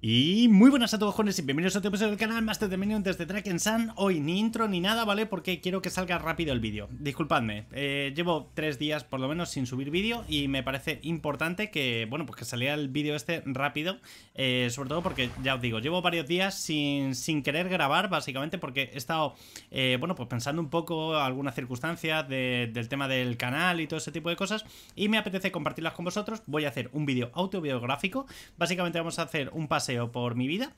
Y muy buenas a todos jóvenes y bienvenidos a otro episodio del canal Master Dominion desde Draken Sun Hoy ni intro ni nada, ¿vale? Porque quiero que salga rápido el vídeo Disculpadme, eh, llevo tres días por lo menos sin subir vídeo Y me parece importante que, bueno, pues que saliera el vídeo este rápido eh, Sobre todo porque, ya os digo, llevo varios días sin, sin querer grabar Básicamente porque he estado, eh, bueno, pues pensando un poco algunas circunstancias del tema del canal y todo ese tipo de cosas Y me apetece compartirlas con vosotros Voy a hacer un vídeo autobiográfico Básicamente vamos a hacer un pase o por mi vida.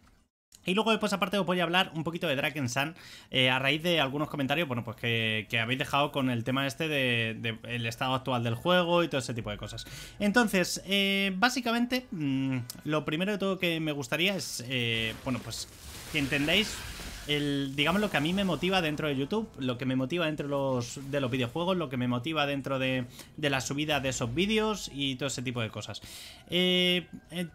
Y luego después aparte os voy a hablar un poquito de Dragon Sun eh, a raíz de algunos comentarios bueno, pues que, habéis dejado con el tema este del de, el estado actual del juego y todo ese tipo de cosas. Entonces, eh, básicamente mm, lo primero de todo que me gustaría es, eh, bueno pues que entendáis digamos, lo que a mí me motiva dentro de YouTube, lo que me motiva dentro de los, videojuegos, lo que me motiva dentro de, la subida de esos vídeos y todo ese tipo de cosas. Eh,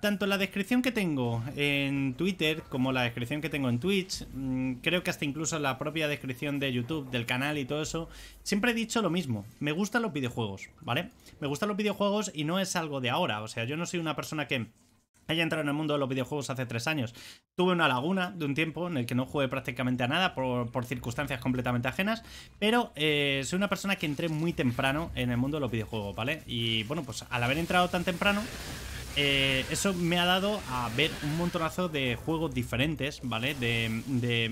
tanto la descripción que tengo en Twitter como la descripción que tengo en Twitch, mm, creo que hasta incluso la propia descripción de YouTube, del canal y todo eso, siempre he dicho lo mismo. Me gustan los videojuegos, ¿vale? Me gustan los videojuegos y no es algo de ahora. O sea, yo no soy una persona que haya entrado en el mundo de los videojuegos hace tres años. Tuve una laguna de un tiempo en el que no jugué prácticamente a nada por, circunstancias completamente ajenas, pero eh, soy una persona que entré muy temprano en el mundo de los videojuegos, ¿vale? Y bueno, pues al haber entrado tan temprano, eh, eso me ha dado a ver un montonazo de juegos diferentes, ¿vale? De,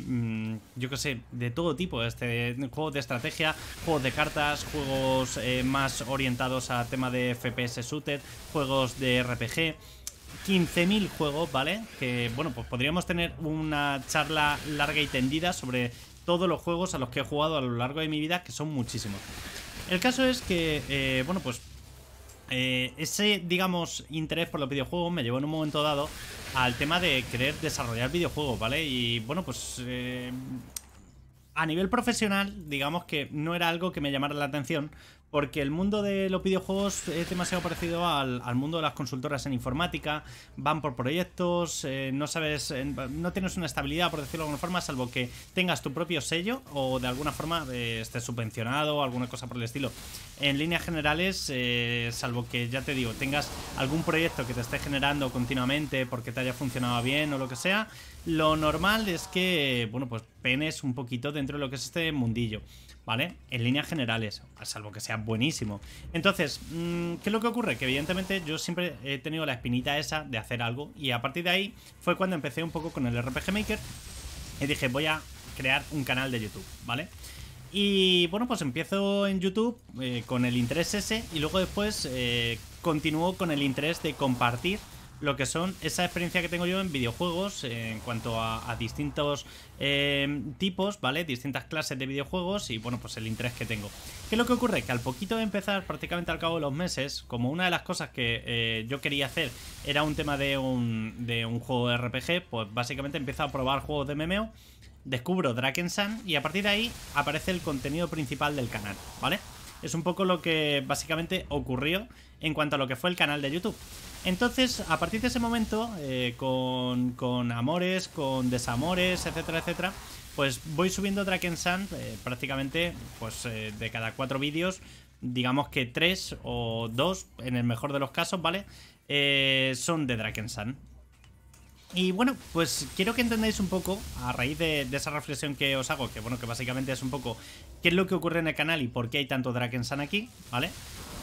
mm, yo qué sé, de todo tipo. Este, juegos de estrategia, juegos de cartas, juegos eh, más orientados a tema de FPS shooter, juegos de RPG. 15.000 juegos, ¿vale? Que, bueno, pues podríamos tener una charla larga y tendida sobre todos los juegos a los que he jugado a lo largo de mi vida, que son muchísimos. El caso es que, eh, bueno, pues eh, ese, digamos, interés por los videojuegos me llevó en un momento dado al tema de querer desarrollar videojuegos, ¿vale? Y bueno, pues eh, a nivel profesional, digamos que no era algo que me llamara la atención, porque el mundo de los videojuegos es demasiado parecido al, mundo de las consultoras en informática, van por proyectos, eh, no sabes, no tienes una estabilidad, por decirlo de alguna forma, salvo que tengas tu propio sello o de alguna forma eh, estés subvencionado o alguna cosa por el estilo. En líneas generales, eh, salvo que ya te digo, tengas algún proyecto que te esté generando continuamente porque te haya funcionado bien o lo que sea, lo normal es que, bueno, pues penes un poquito dentro de lo que es este mundillo, ¿vale? En líneas generales, a salvo que sea buenísimo. Entonces, mm, ¿qué es lo que ocurre? Que evidentemente yo siempre he tenido la espinita esa de hacer algo y a partir de ahí fue cuando empecé un poco con el RPG Maker y dije, voy a crear un canal de YouTube, ¿vale? Y bueno, pues empiezo en YouTube eh, con el interés ese y luego después eh, continúo con el interés de compartir lo que son esa experiencia que tengo yo en videojuegos en cuanto a, distintos eh, tipos, ¿vale? Distintas clases de videojuegos y bueno, pues el interés que tengo. ¿Qué es lo que ocurre? Que al poquito de empezar, prácticamente al cabo de los meses, como una de las cosas que eh, yo quería hacer era un tema de un, juego de RPG, pues básicamente empiezo a probar juegos de MMO descubro Sun y a partir de ahí aparece el contenido principal del canal, ¿vale? Es un poco lo que básicamente ocurrió en cuanto a lo que fue el canal de YouTube. Entonces, a partir de ese momento, eh, con, amores, con desamores, etcétera, etcétera, pues voy subiendo Draken Sun eh, prácticamente pues eh, de cada cuatro vídeos, digamos que tres o dos, en el mejor de los casos, ¿vale? son de Draken Sun. Y bueno, pues quiero que entendáis un poco, a raíz de, esa reflexión que os hago, que bueno, que básicamente es un poco qué es lo que ocurre en el canal y por qué hay tanto Sun aquí, ¿vale?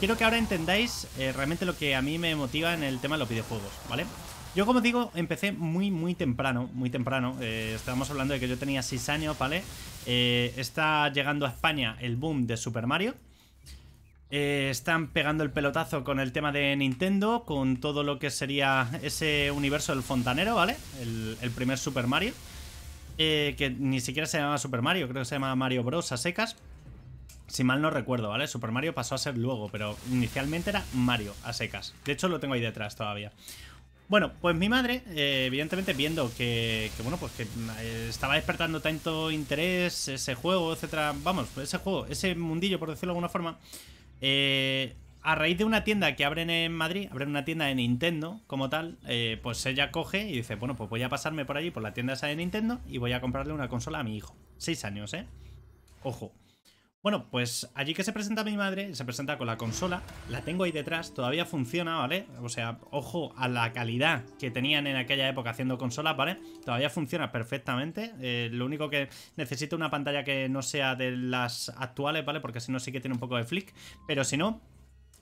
quiero que ahora entendáis eh, realmente lo que a mí me motiva en el tema de los videojuegos, ¿vale? Yo, como digo, empecé muy, muy temprano, muy temprano. Eh, estábamos hablando de que yo tenía 6 años, ¿vale? Eh, está llegando a España el boom de Super Mario. están pegando el pelotazo con el tema de Nintendo, con todo lo que sería ese universo del fontanero, ¿vale? El, primer Super Mario. que ni siquiera se llamaba Super Mario, creo que se llamaba Mario Bros. a secas. Si mal no recuerdo, ¿vale? Super Mario pasó a ser luego, pero inicialmente era Mario, a secas. De hecho, lo tengo ahí detrás todavía. Bueno, pues mi madre, eh, evidentemente viendo que, bueno, pues que eh, estaba despertando tanto interés ese juego, etcétera, vamos, pues ese juego, ese mundillo, por decirlo de alguna forma, eh, a raíz de una tienda que abren en Madrid, abren una tienda de Nintendo como tal, pues ella coge y dice, bueno, pues voy a pasarme por allí, por la tienda esa de Nintendo, y voy a comprarle una consola a mi hijo. Seis años, ¿eh? Ojo. Bueno, pues allí que se presenta mi madre, se presenta con la consola, la tengo ahí detrás, todavía funciona, ¿vale? O sea, ojo a la calidad que tenían en aquella época haciendo consolas, ¿vale? Todavía funciona perfectamente, eh, lo único que necesito una pantalla que no sea de las actuales, ¿vale? Porque si no sí que tiene un poco de flick, pero si no,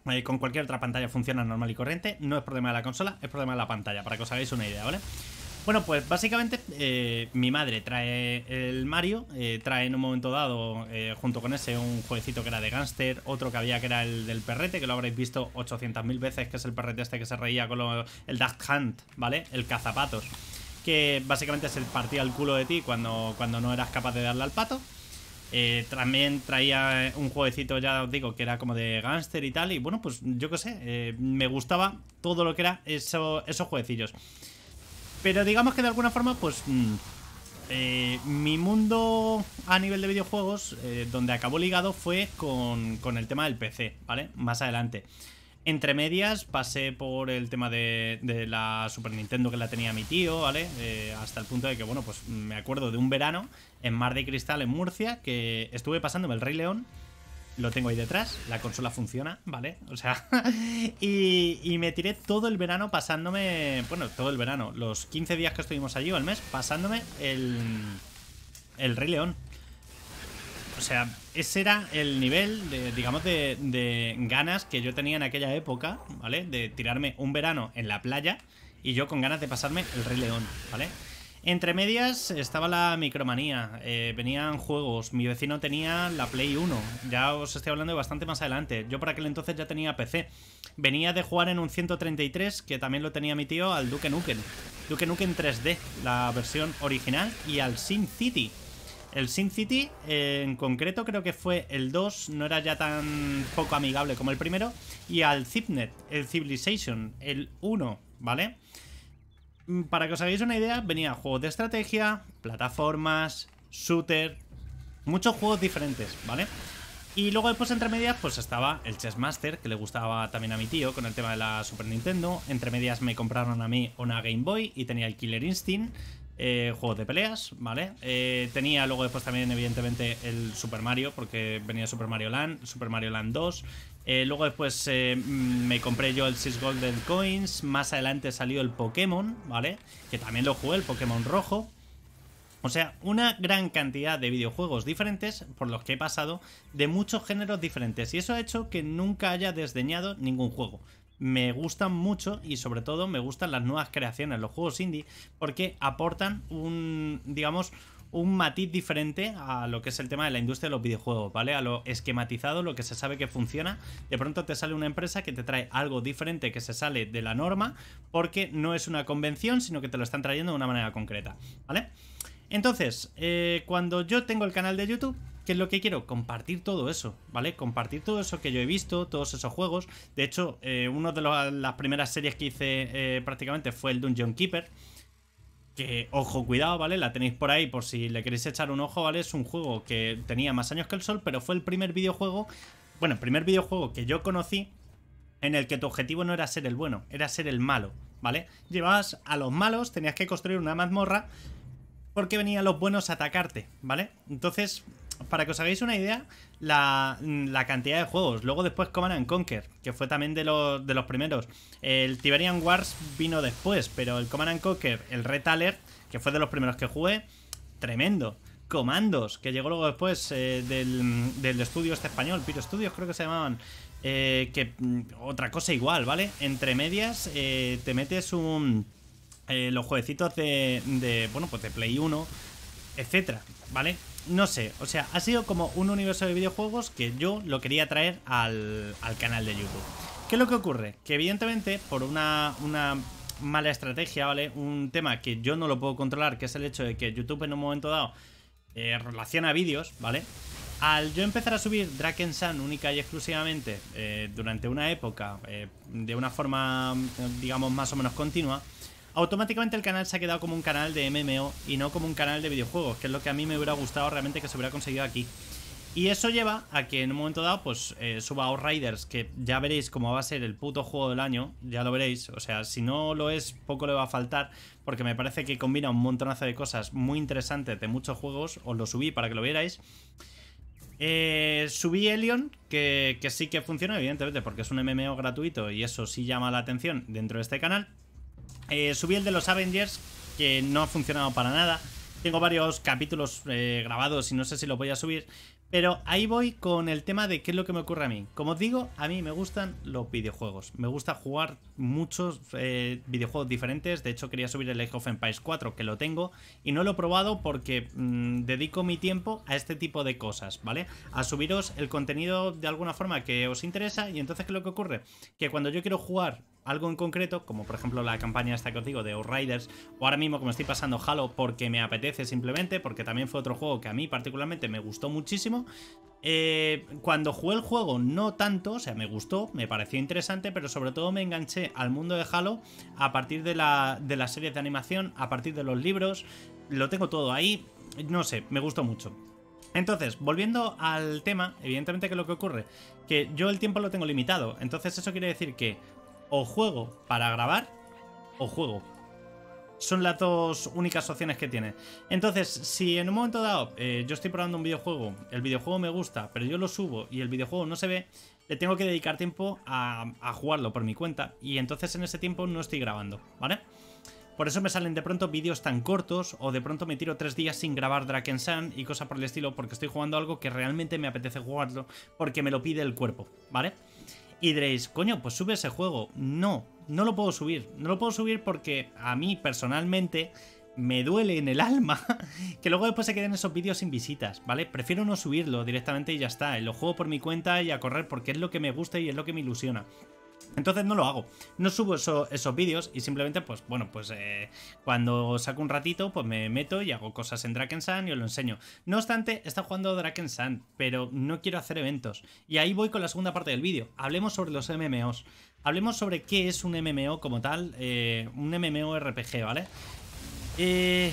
eh, con cualquier otra pantalla funciona normal y corriente, no es problema de la consola, es problema de la pantalla, para que os hagáis una idea, ¿vale? vale bueno, pues básicamente eh, mi madre trae el Mario, eh, trae en un momento dado, eh, junto con ese, un jueguecito que era de gángster, otro que había que era el del perrete, que lo habréis visto 800.000 veces, que es el perrete este que se reía con el Duck Hunt, ¿vale? El cazapatos, que básicamente se partía el culo de ti cuando, cuando no eras capaz de darle al pato. también traía un jueguecito, ya os digo, que era como de gángster y tal. Y bueno, pues yo qué sé, me gustaba todo lo que era eso, esos jueguecillos. Pero digamos que de alguna forma, pues... Mm, eh, mi mundo a nivel de videojuegos, eh, donde acabó ligado, fue con, el tema del PC, ¿vale? Más adelante. Entre medias pasé por el tema de, la Super Nintendo que la tenía mi tío, ¿vale? Eh, hasta el punto de que, bueno, pues me acuerdo de un verano en Mar de Cristal, en Murcia, que estuve pasándome el Rey León lo tengo ahí detrás, la consola funciona, ¿vale? O sea, y, y, me tiré todo el verano pasándome, bueno, todo el verano, los 15 días que estuvimos allí o el mes, pasándome el, el Rey León. O sea, ese era el nivel, de, digamos, de, de ganas que yo tenía en aquella época, ¿vale? De tirarme un verano en la playa y yo con ganas de pasarme el Rey León, ¿vale? Entre medias estaba la micromanía, eh, venían juegos, mi vecino tenía la Play 1, ya os estoy hablando bastante más adelante, yo para aquel entonces ya tenía PC, venía de jugar en un 133 que también lo tenía mi tío al Duke Nukem, Duke Nukem 3D, la versión original y al Sim City. El Sim City eh, en concreto creo que fue el 2, no era ya tan poco amigable como el primero, y al Zipnet, el Civilization, el 1, ¿vale? vale Mm, para que os hagáis una idea, venía juegos de estrategia, plataformas, shooter, muchos juegos diferentes, ¿vale? Y luego después entre medias pues estaba el Chess Master, que le gustaba también a mi tío con el tema de la Super Nintendo. Entre medias me compraron a mí una Game Boy y tenía el Killer Instinct, eh, juegos de peleas, ¿vale? Eh, tenía luego después también evidentemente el Super Mario, porque venía Super Mario Land, Super Mario Land 2 eh, luego después eh, mm, me compré yo el Six Golden Coins. Más adelante salió el Pokémon, ¿vale? Que también lo jugué, el Pokémon rojo. O sea, una gran cantidad de videojuegos diferentes por los que he pasado, de muchos géneros diferentes. Y eso ha hecho que nunca haya desdeñado ningún juego. Me gustan mucho y sobre todo me gustan las nuevas creaciones, los juegos indie, porque aportan un, digamos, un matiz diferente a lo que es el tema de la industria de los videojuegos, ¿vale? A lo esquematizado, lo que se sabe que funciona. De pronto te sale una empresa que te trae algo diferente que se sale de la norma porque no es una convención, sino que te lo están trayendo de una manera concreta, ¿vale? Entonces, eh, cuando yo tengo el canal de YouTube, ¿qué es lo que quiero? Compartir todo eso, ¿vale? Compartir todo eso que yo he visto, todos esos juegos. De hecho, eh, una de las primeras series que hice eh, prácticamente fue el Dungeon Keeper que, ojo, cuidado, ¿vale? La tenéis por ahí por si le queréis echar un ojo, ¿vale? Es un juego que tenía más años que el sol, pero fue el primer videojuego, bueno, el primer videojuego que yo conocí en el que tu objetivo no era ser el bueno, era ser el malo, ¿vale? Llevabas a los malos, tenías que construir una mazmorra porque venían los buenos a atacarte, ¿vale? Entonces, para que os hagáis una idea, la, cantidad de juegos. Luego después Coman and Conquer, que fue también de los, primeros. El Tiberian Wars vino después, pero el Command and Conquer, el Red Alert, que fue de los primeros que jugué, tremendo. Comandos, que llegó luego después eh, del, estudio este español, Piro Studios creo que se llamaban. Eh, que mm, otra cosa igual, ¿vale? Entre medias eh, te metes un... los jueguecitos de, Bueno, pues de Play 1, etcétera, ¿vale? no sé, o sea, ha sido como un universo de videojuegos que yo lo quería traer al, al canal de YouTube. ¿Qué es lo que ocurre? Que evidentemente, por una, mala estrategia, ¿vale? Un tema que yo no lo puedo controlar, que es el hecho de que YouTube en un momento dado eh, relaciona vídeos, ¿vale? Al yo empezar a subir dragon Sun única y exclusivamente eh, durante una época, eh, de una forma, digamos, más o menos continua, automáticamente el canal se ha quedado como un canal de MMO y no como un canal de videojuegos, que es lo que a mí me hubiera gustado realmente que se hubiera conseguido aquí. Y eso lleva a que en un momento dado, pues eh, suba suba Outriders, que ya veréis cómo va a ser el puto juego del año, ya lo veréis. O sea, si no lo es, poco le va a faltar, porque me parece que combina un montonazo de cosas muy interesantes de muchos juegos. Os lo subí para que lo vierais. Eh, subí Elion, que sí que funciona, evidentemente, porque es un MMO gratuito y eso sí llama la atención dentro de este canal. Eh, subí el de los Avengers, que no ha funcionado para nada. Tengo varios capítulos eh, grabados y no sé si los voy a subir. Pero ahí voy con el tema de qué es lo que me ocurre a mí. Como os digo, a mí me gustan los videojuegos. Me gusta jugar muchos eh, videojuegos diferentes. De hecho, quería subir el Age of Empires 4, que lo tengo. Y no lo he probado porque mm, dedico mi tiempo a este tipo de cosas, ¿vale? A subiros el contenido de alguna forma que os interesa. Y entonces, ¿qué es lo que ocurre? Que cuando yo quiero jugar algo en concreto, como por ejemplo la campaña esta que os digo de Outriders, o ahora mismo como estoy pasando Halo porque me apetece simplemente, porque también fue otro juego que a mí particularmente me gustó muchísimo. Eh, cuando jugué el juego no tanto, o sea, me gustó, me pareció interesante, pero sobre todo me enganché al mundo de Halo a partir de, de las series de animación, a partir de los libros, lo tengo todo ahí, no sé, me gustó mucho. Entonces, volviendo al tema, evidentemente que lo que ocurre, que yo el tiempo lo tengo limitado, entonces eso quiere decir que o juego para grabar o juego. Son las dos únicas opciones que tiene. Entonces, si en un momento dado eh, yo estoy probando un videojuego, el videojuego me gusta, pero yo lo subo y el videojuego no se ve, le tengo que dedicar tiempo a, jugarlo por mi cuenta. Y entonces en ese tiempo no estoy grabando, ¿vale? Por eso me salen de pronto vídeos tan cortos o de pronto me tiro tres días sin grabar Draken Sun y cosas por el estilo porque estoy jugando algo que realmente me apetece jugarlo porque me lo pide el cuerpo, ¿vale? Y diréis, coño, pues sube ese juego. No, no lo puedo subir. No lo puedo subir porque a mí personalmente me duele en el alma que luego después se queden esos vídeos sin visitas, ¿vale? Prefiero no subirlo directamente y ya está. Lo juego por mi cuenta y a correr porque es lo que me gusta y es lo que me ilusiona. Entonces no lo hago, no subo esos vídeos y simplemente pues bueno, pues eh, cuando saco un ratito pues me meto y hago cosas en Sun y os lo enseño. No obstante, está jugando Sun, pero no quiero hacer eventos. Y ahí voy con la segunda parte del vídeo, hablemos sobre los MMOs. Hablemos sobre qué es un MMO como tal, eh, un MMO RPG, ¿vale? Eh,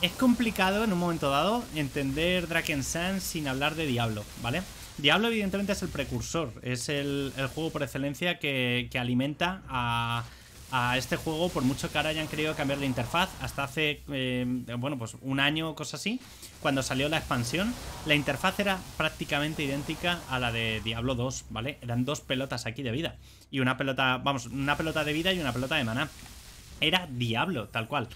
es complicado en un momento dado entender Sun sin hablar de Diablo, ¿vale? vale Diablo, evidentemente, es el precursor. Es el, juego por excelencia que, alimenta a, este juego, por mucho que ahora hayan querido cambiar la interfaz, hasta hace, eh, bueno, pues un año o cosa así, cuando salió la expansión, la interfaz era prácticamente idéntica a la de Diablo 2, ¿vale? Eran dos pelotas aquí de vida. Y una pelota, vamos, una pelota de vida y una pelota de maná. Era Diablo, tal cual.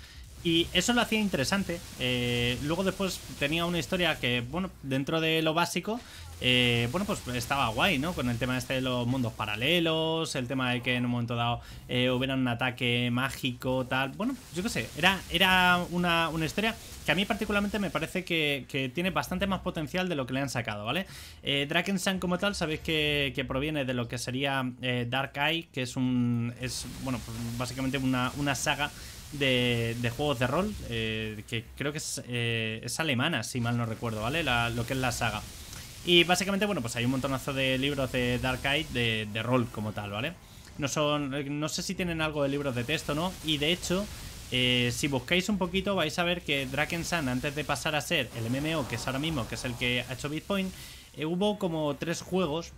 Y eso lo hacía interesante. Eh, luego después tenía una historia que, bueno, dentro de lo básico, eh, bueno, pues estaba guay, ¿no? Con el tema este de los mundos paralelos, el tema de que en un momento dado eh, hubiera un ataque mágico, tal. Bueno, yo qué sé, era, era una, una historia que a mí particularmente me parece que, tiene bastante más potencial de lo que le han sacado, ¿vale? Eh, como tal, sabéis que, proviene de lo que sería eh, Dark Eye, que es un. es, bueno, pues básicamente una, saga de, de, juegos de rol, que creo que es, alemana, si mal no recuerdo, ¿vale? lo que es la saga. Y básicamente, bueno, pues hay un montonazo de libros de Dark de, de rol como tal, ¿vale? No, son, eh, no sé si tienen algo de libros de texto, ¿no? Y de hecho, eh, si buscáis un poquito vais a ver que Draken Sun, antes de pasar a ser el MMO, que es ahora mismo, que es el que ha hecho Bitcoin, eh, hubo como tres juegos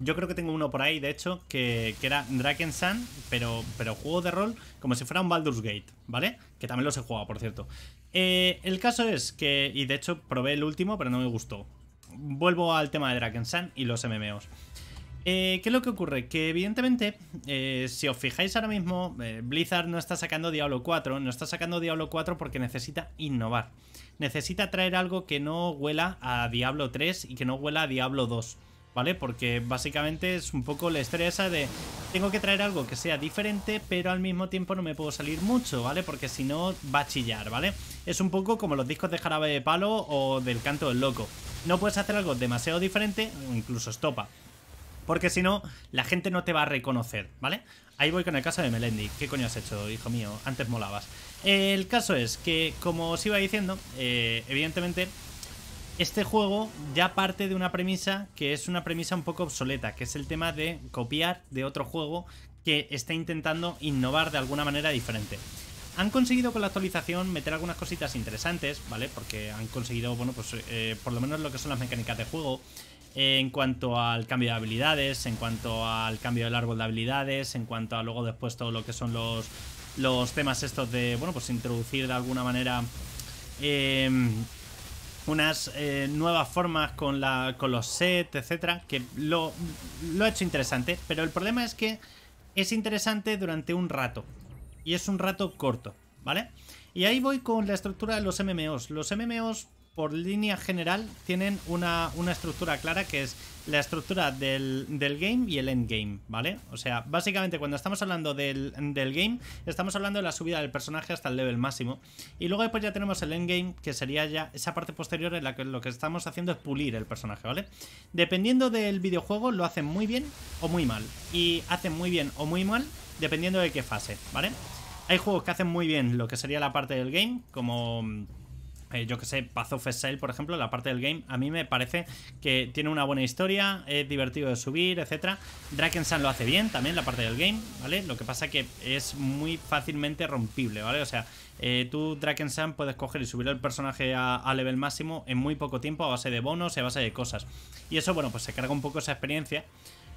yo creo que tengo uno por ahí, de hecho, que, era Draken Sun, pero, pero juego de rol como si fuera un Baldur's Gate, ¿vale? Que también lo he jugado, por cierto. el caso es que, y de hecho probé el último, pero no me gustó vuelvo al tema de Sun y los MMOs. Eh, ¿Qué es lo que ocurre? Que evidentemente, eh, si os fijáis ahora mismo, eh, Blizzard no está sacando Diablo 4, no está sacando Diablo 4 porque necesita innovar. Necesita traer algo que no huela a Diablo 3 y que no huela a Diablo 2, ¿vale? Porque básicamente es un poco la historia de tengo que traer algo que sea diferente, pero al mismo tiempo no me puedo salir mucho, ¿vale? Porque si no va a chillar, ¿vale? Es un poco como los discos de Jarabe de Palo o del Canto del Loco no puedes hacer algo demasiado diferente incluso estopa. Porque si no, la gente no te va a reconocer, ¿vale? Ahí voy con el caso de Melendi. ¿Qué coño has hecho, hijo mío? Antes molabas. El caso es que, como os iba diciendo, eh, evidentemente, este juego ya parte de una premisa que es una premisa un poco obsoleta, que es el tema de copiar de otro juego que está intentando innovar de alguna manera diferente. Han conseguido con la actualización meter algunas cositas interesantes, ¿vale? Porque han conseguido, bueno, pues eh, por lo menos lo que son las mecánicas de juego. en cuanto al cambio de habilidades, en cuanto al cambio del árbol de habilidades, en cuanto a luego después todo lo que son los, los temas estos de, bueno, pues introducir de alguna manera em, unas eh, nuevas formas con, la, con los sets, etcétera, que lo, lo ha hecho interesante, pero el problema es que es interesante durante un rato y es un rato corto, ¿vale? Y ahí voy con la estructura de los MMOs. Los MMOs, por línea general, tienen una, estructura clara que es la estructura del, del, game y el endgame, ¿vale? O sea, básicamente cuando estamos hablando del, del, game, estamos hablando de la subida del personaje hasta el level máximo. Y luego después ya tenemos el endgame, que sería ya esa parte posterior en la que lo que estamos haciendo es pulir el personaje, ¿vale? Dependiendo del videojuego, lo hacen muy bien o muy mal. Y hacen muy bien o muy mal dependiendo de qué fase, ¿vale? Hay juegos que hacen muy bien lo que sería la parte del game, como mm, eh, yo que sé, Path of Exile, por ejemplo, la parte del game, a mí me parece que tiene una buena historia, es divertido de subir, etc. Drakensand lo hace bien también, la parte del game, ¿vale? Lo que pasa que es muy fácilmente rompible, ¿vale? O sea, eh, tú, Drakensand, puedes coger y subir el personaje a, a, level máximo en muy poco tiempo a base de bonos y a base de cosas. Y eso, bueno, pues se carga un poco esa experiencia.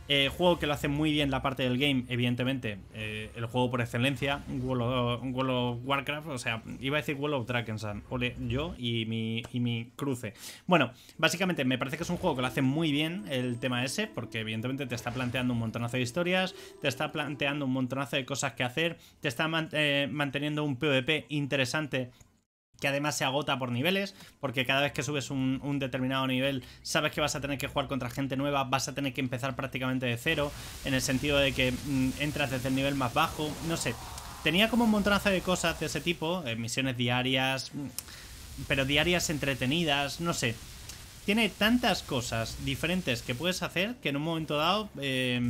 Eh, juego que lo hace muy bien la parte del game, evidentemente. Eh, el juego por excelencia, World of, Warcraft, o sea, iba a decir World of Drakensand, ole, yo y mi, mi cruce. Bueno, básicamente me parece que es un juego que lo hace muy bien el tema ese, porque evidentemente te está planteando un montonazo de historias, te está planteando un montonazo de cosas que hacer, te está eh, manteniendo un PvP interesante que además se agota por niveles, porque cada vez que subes un, determinado nivel sabes que vas a tener que jugar contra gente nueva, vas a tener que empezar prácticamente de cero, en el sentido de que mm, entras desde el nivel más bajo, no sé. Tenía como un montonazo de cosas de ese tipo, eh, misiones diarias, mm, pero diarias entretenidas, no sé. Tiene tantas cosas diferentes que puedes hacer que en un momento dado, eh,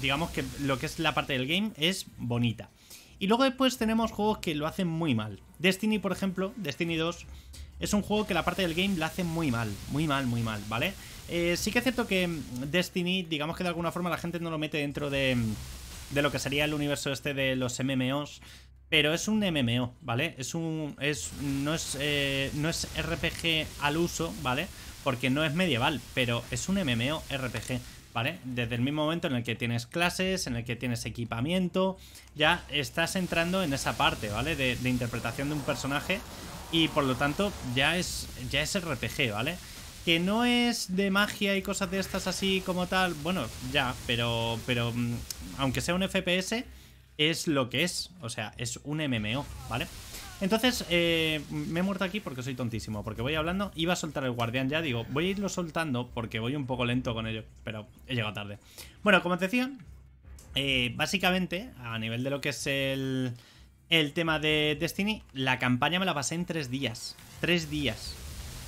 digamos que lo que es la parte del game es bonita. Y luego después tenemos juegos que lo hacen muy mal. Destiny, por ejemplo, Destiny 2, es un juego que la parte del game la hace muy mal, muy mal, muy mal, ¿vale? Eh, sí que es cierto que mm, Destiny, digamos que de alguna forma la gente no lo mete dentro de, mm, lo que sería el universo este de los MMOs, pero es un MMO, ¿vale? Es un. no, es, no es eh, RPG al uso, ¿vale? Porque no es medieval, pero es un MMO RPG. ¿vale? Desde el mismo momento en el que tienes clases, en el que tienes equipamiento, ya estás entrando en esa parte, ¿vale? De, interpretación de un personaje y por lo tanto ya es, ya es RPG, ¿vale? Que no es de magia y cosas de estas así como tal, bueno, ya, pero, pero mm, aunque sea un FPS, es lo que es, o sea, es un MMO, ¿vale? Entonces, eh, me he muerto aquí porque soy tontísimo, porque voy hablando. Iba a soltar el guardián ya, digo, voy a irlo soltando porque voy un poco lento con ello, pero he llegado tarde. Bueno, como te decía, eh, básicamente, a nivel de lo que es el, el tema de Destiny, la campaña me la pasé en tres días. Tres días.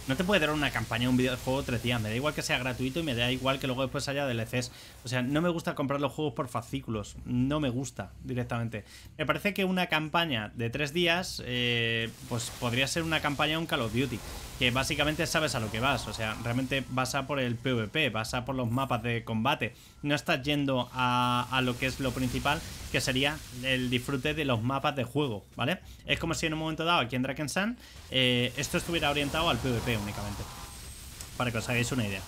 No te puede dar una campaña, un videojuego tres días. Me da igual que sea gratuito y me da igual que luego después haya DLCs. O sea, no me gusta comprar los juegos por fascículos. No me gusta directamente. Me parece que una campaña de tres días, eh, pues podría ser una campaña un Call of Duty. Que básicamente sabes a lo que vas. O sea, realmente vas a por el PvP, vas a por los mapas de combate. No estás yendo a, lo que es lo principal, que sería el disfrute de los mapas de juego, ¿vale? Es como si en un momento dado aquí en Draken eh, esto estuviera orientado al PvP únicamente. Para que os hagáis una idea.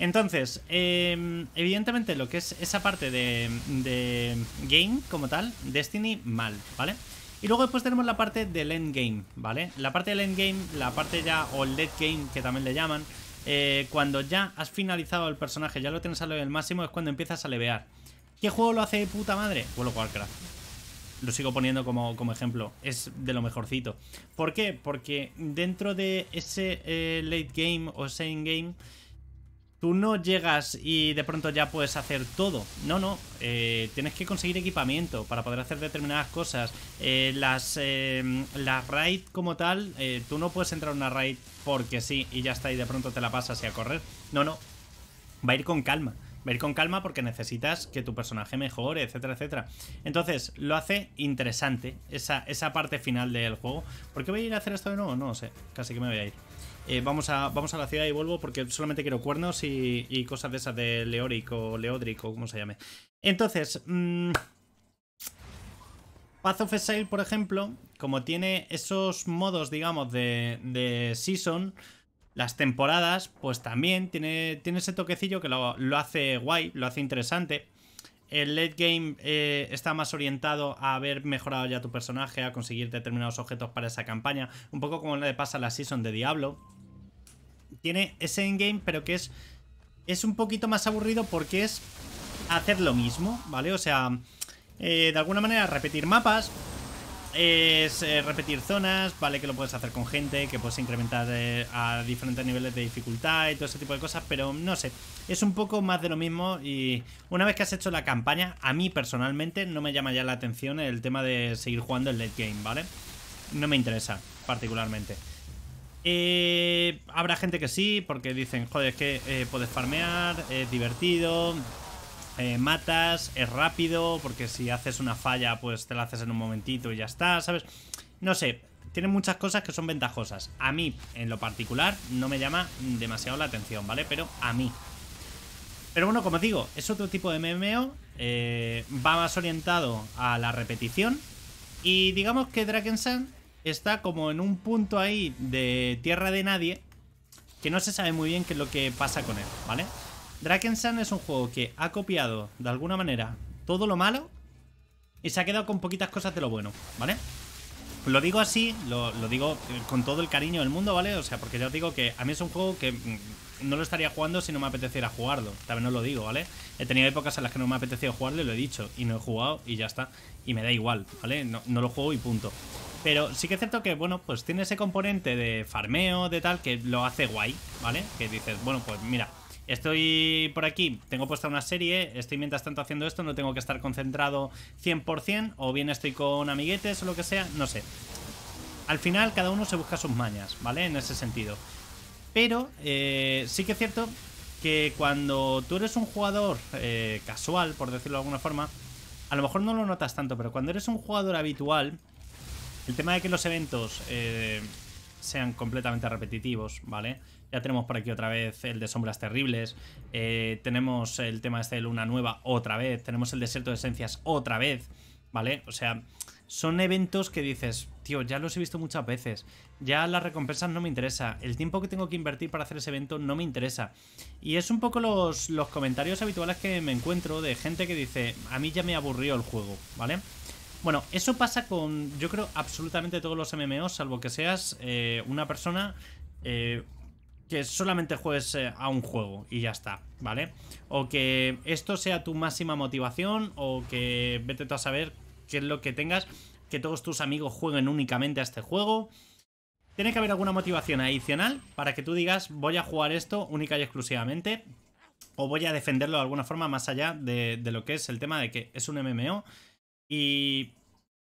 Entonces, em, evidentemente lo que es esa parte de, game como tal, Destiny mal, ¿vale? Y luego después tenemos la parte del endgame, ¿vale? La parte del endgame, la parte ya, o el dead game que también le llaman, eh, cuando ya has finalizado el personaje, ya lo tienes al máximo, es cuando empiezas a levear. ¿Qué juego lo hace de puta madre? World Warcraft. Lo sigo poniendo como, como ejemplo, es de lo mejorcito. ¿Por qué? Porque dentro de ese eh, late game o ese endgame... game Tú no llegas y de pronto ya puedes hacer todo. No, no. Eh, tienes que conseguir equipamiento para poder hacer determinadas cosas. Eh, las, eh, raid como tal, eh, tú no puedes entrar a una raid porque sí y ya está y de pronto te la pasas y a correr. No, no. Va a ir con calma. Va a ir con calma porque necesitas que tu personaje mejore, etcétera, etcétera. Entonces, lo hace interesante esa, parte final del juego. ¿Por qué voy a ir a hacer esto de nuevo? No lo sé. Casi que me voy a ir. Eh, vamos, a, vamos a la ciudad y vuelvo porque solamente quiero cuernos y, cosas de esas de Leoric o Leodric o como se llame. Entonces, mm, Path of Exile, por ejemplo, como tiene esos modos, digamos, de, season, las temporadas, pues también tiene, tiene ese toquecillo que lo, hace guay, lo hace interesante. El late game eh, está más orientado a haber mejorado ya tu personaje, a conseguir determinados objetos para esa campaña. Un poco como le pasa a la season de Diablo, tiene ese endgame, pero que es, es un poquito más aburrido porque es hacer lo mismo, ¿vale? O sea, eh, de alguna manera repetir mapas, es eh, repetir zonas, ¿vale? Que lo puedes hacer con gente, que puedes incrementar eh, a diferentes niveles de dificultad y todo ese tipo de cosas, pero no sé, es un poco más de lo mismo y una vez que has hecho la campaña, a mí personalmente no me llama ya la atención el tema de seguir jugando el late game, ¿vale? No me interesa particularmente. Eh, habrá gente que sí, porque dicen, joder, es que eh, puedes farmear, es divertido, eh, matas, es rápido, porque si haces una falla, pues te la haces en un momentito y ya está, ¿sabes? No sé, tiene muchas cosas que son ventajosas. A mí, en lo particular, no me llama demasiado la atención, ¿vale? Pero a mí. Pero bueno, como digo, es otro tipo de MMO, eh, va más orientado a la repetición. Y digamos que Sand está como en un punto ahí de tierra de nadie que no se sabe muy bien qué es lo que pasa con él, ¿vale? Sun es un juego que ha copiado de alguna manera todo lo malo y se ha quedado con poquitas cosas de lo bueno, ¿vale? Lo digo así, lo, digo eh, con todo el cariño del mundo, ¿vale? O sea, porque ya os digo que a mí es un juego que mm, no lo estaría jugando si no me apeteciera jugarlo. También no lo digo, ¿vale? He tenido épocas en las que no me ha apetecido jugarlo y lo he dicho. Y no he jugado y ya está. Y me da igual, ¿vale? No, no lo juego y punto. Pero sí que es cierto que, bueno, pues tiene ese componente de farmeo, de tal, que lo hace guay, ¿vale? Que dices, bueno, pues mira, estoy por aquí, tengo puesta una serie, estoy mientras tanto haciendo esto, no tengo que estar concentrado 100%, o bien estoy con amiguetes o lo que sea, no sé. Al final cada uno se busca sus mañas, ¿vale? En ese sentido. Pero eh, sí que es cierto que cuando tú eres un jugador eh, casual, por decirlo de alguna forma, a lo mejor no lo notas tanto, pero cuando eres un jugador habitual, el tema de que los eventos eh, sean completamente repetitivos, ¿vale? Ya tenemos por aquí otra vez el de Sombras Terribles, eh, tenemos el tema este de Luna Nueva otra vez, tenemos el Desierto de Esencias otra vez, ¿vale? O sea, son eventos que dices, tío, ya los he visto muchas veces, ya las recompensas no me interesa, el tiempo que tengo que invertir para hacer ese evento no me interesa. Y es un poco los, los comentarios habituales que me encuentro de gente que dice, a mí ya me aburrió el juego, ¿vale? vale bueno, eso pasa con, yo creo, absolutamente todos los MMOs, salvo que seas eh, una persona eh, que solamente juegues eh, a un juego y ya está, ¿vale? O que esto sea tu máxima motivación o que vete tú a saber qué es lo que tengas, que todos tus amigos jueguen únicamente a este juego. Tiene que haber alguna motivación adicional para que tú digas voy a jugar esto única y exclusivamente o voy a defenderlo de alguna forma más allá de, de lo que es el tema de que es un MMO y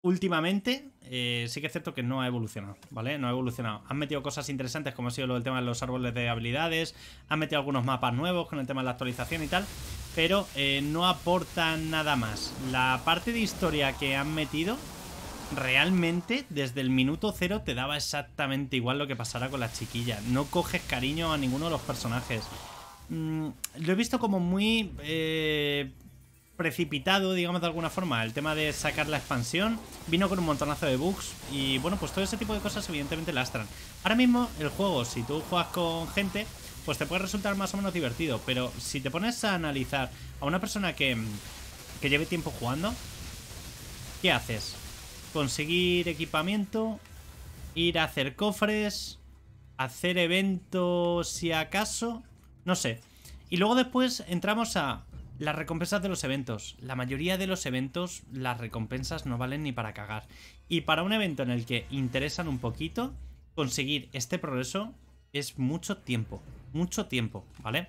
últimamente eh, sí que es cierto que no ha evolucionado, ¿vale? No ha evolucionado. Han metido cosas interesantes como ha sido el tema de los árboles de habilidades, han metido algunos mapas nuevos con el tema de la actualización y tal, pero eh, no aportan nada más. La parte de historia que han metido realmente desde el minuto cero te daba exactamente igual lo que pasara con las chiquillas. No coges cariño a ninguno de los personajes. Mm, lo he visto como muy... Eh, precipitado, digamos de alguna forma, el tema de sacar la expansión, vino con un montonazo de bugs y bueno, pues todo ese tipo de cosas evidentemente lastran. Ahora mismo el juego, si tú juegas con gente, pues te puede resultar más o menos divertido, pero si te pones a analizar a una persona que, que lleve tiempo jugando, ¿qué haces? Conseguir equipamiento, ir a hacer cofres, hacer eventos si acaso, no sé. Y luego después entramos a las recompensas de los eventos. La mayoría de los eventos, las recompensas no valen ni para cagar. Y para un evento en el que interesan un poquito, conseguir este progreso es mucho tiempo. Mucho tiempo, ¿vale?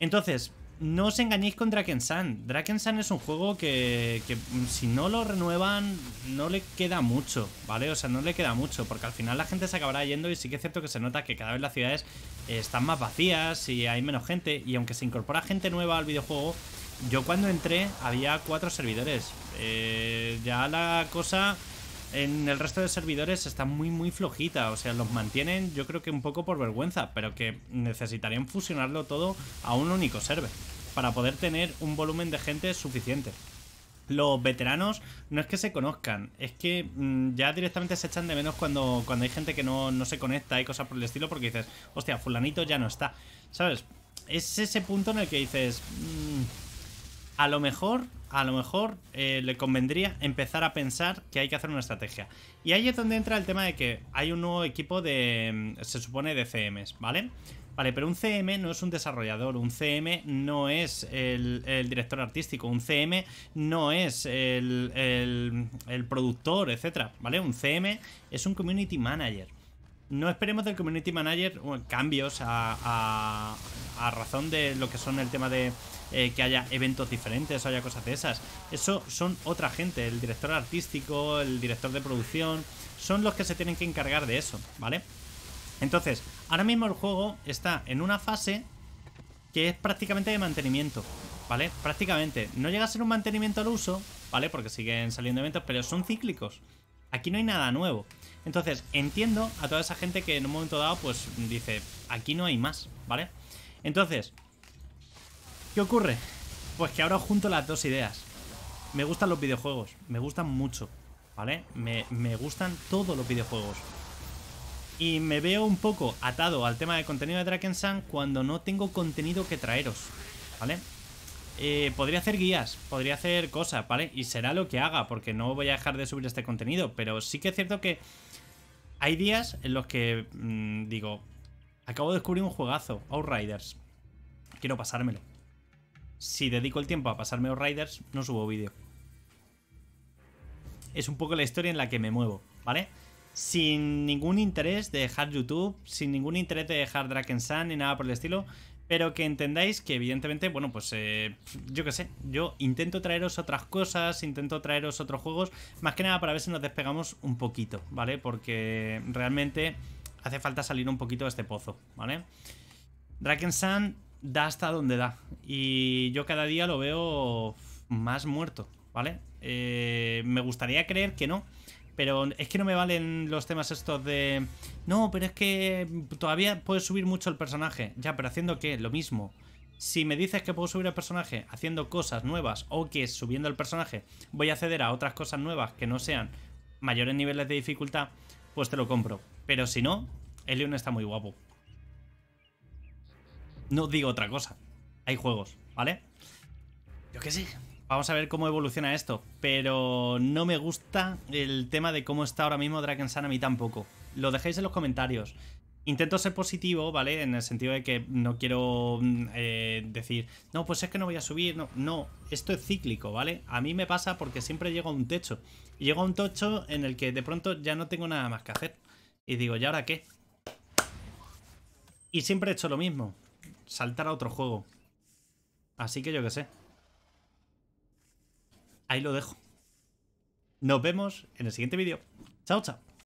Entonces, no os engañéis con Draken Sun es un juego que, que, si no lo renuevan, no le queda mucho, ¿vale? O sea, no le queda mucho, porque al final la gente se acabará yendo y sí que es cierto que se nota que cada vez las ciudades eh, están más vacías y hay menos gente. Y aunque se incorpora gente nueva al videojuego, yo cuando entré había cuatro servidores. Eh, ya la cosa en el resto de servidores está muy muy flojita, o sea, los mantienen yo creo que un poco por vergüenza, pero que necesitarían fusionarlo todo a un único server para poder tener un volumen de gente suficiente. Los veteranos no es que se conozcan, es que mm, ya directamente se echan de menos cuando, cuando hay gente que no, se conecta y cosas por el estilo porque dices, hostia, fulanito ya no está, ¿sabes? Es ese punto en el que dices... Mm, a lo mejor, a lo mejor eh, le convendría empezar a pensar que hay que hacer una estrategia. Y ahí es donde entra el tema de que hay un nuevo equipo de, mm, se supone, de CMs, ¿vale? Vale, pero un CM no es un desarrollador, un CM no es el, director artístico, un CM no es el, el productor, etcétera, ¿vale? Un CM es un community manager no esperemos del community manager cambios a, razón de lo que son el tema de eh, que haya eventos diferentes o haya cosas de esas. Eso son otra gente, el director artístico, el director de producción, son los que se tienen que encargar de eso, ¿vale? Entonces, ahora mismo el juego está en una fase que es prácticamente de mantenimiento, ¿vale? Prácticamente. No llega a ser un mantenimiento al uso, ¿vale? Porque siguen saliendo eventos, pero son cíclicos. Aquí no hay nada nuevo. Entonces, entiendo a toda esa gente que en un momento dado, pues dice, aquí no hay más, ¿vale? Entonces, ¿qué ocurre? Pues que ahora junto las dos ideas. Me gustan los videojuegos, me gustan mucho, ¿vale? Me, me gustan todos los videojuegos. Y me veo un poco atado al tema de contenido de sam cuando no tengo contenido que traeros, ¿vale? Eh, podría hacer guías, podría hacer cosas, ¿vale? Y será lo que haga, porque no voy a dejar de subir este contenido, pero sí que es cierto que hay días en los que mm, digo, acabo de descubrir un juegazo, Outriders. Quiero pasármelo. Si dedico el tiempo a pasarme Outriders, no subo vídeo. Es un poco la historia en la que me muevo, ¿vale? Sin ningún interés de dejar YouTube, sin ningún interés de dejar Sun ni nada por el estilo, pero que entendáis que evidentemente, bueno, pues eh, yo qué sé, yo intento traeros otras cosas, intento traeros otros juegos, más que nada para ver si nos despegamos un poquito, ¿vale? Porque realmente hace falta salir un poquito de este pozo, ¿vale? sun da hasta donde da. Y yo cada día lo veo más muerto, ¿vale? Eh, me gustaría creer que no, pero es que no me valen los temas estos de... No, pero es que todavía puedes subir mucho el personaje. Ya, pero haciendo qué? Lo mismo. Si me dices que puedo subir el personaje haciendo cosas nuevas o que subiendo el personaje voy a acceder a otras cosas nuevas que no sean mayores niveles de dificultad, pues te lo compro. Pero si no, el león está muy guapo. No digo otra cosa. Hay juegos, ¿vale? Yo que sí. Vamos a ver cómo evoluciona esto, pero no me gusta el tema de cómo está ahora mismo Sun a mí tampoco. Lo dejéis en los comentarios. Intento ser positivo, ¿vale? En el sentido de que no quiero mm, eh, decir, no, pues es que no voy a subir, no, no, esto es cíclico, ¿vale? A mí me pasa porque siempre llego a un techo. llego a un techo en el que de pronto ya no tengo nada más que hacer. Y digo, ¿y ahora qué? Y siempre he hecho lo mismo, saltar a otro juego. Así que yo qué sé ahí lo dejo. Nos vemos en el siguiente vídeo. Chao, chao.